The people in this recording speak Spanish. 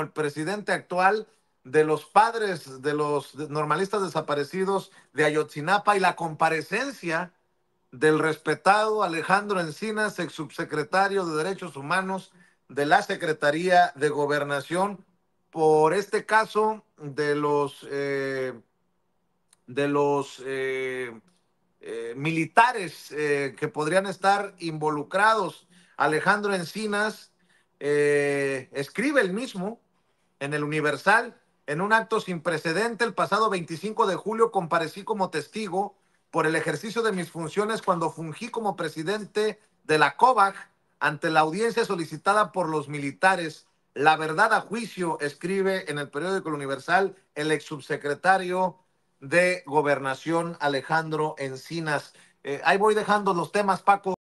el presidente actual de los padres de los normalistas desaparecidos de Ayotzinapa y la comparecencia del respetado Alejandro Encinas, ex subsecretario de Derechos Humanos de la Secretaría de Gobernación, por este caso de los, eh, de los eh, eh, militares que podrían estar involucrados. Alejandro Encinas escribe el mismo en el Universal, en un acto sin precedente, el pasado 25 de julio comparecí como testigo por el ejercicio de mis funciones cuando fungí como presidente de la COVAC ante la audiencia solicitada por los militares. La verdad a juicio, escribe en el periódico El Universal el ex subsecretario de Gobernación Alejandro Encinas. Eh, ahí voy dejando los temas, Paco.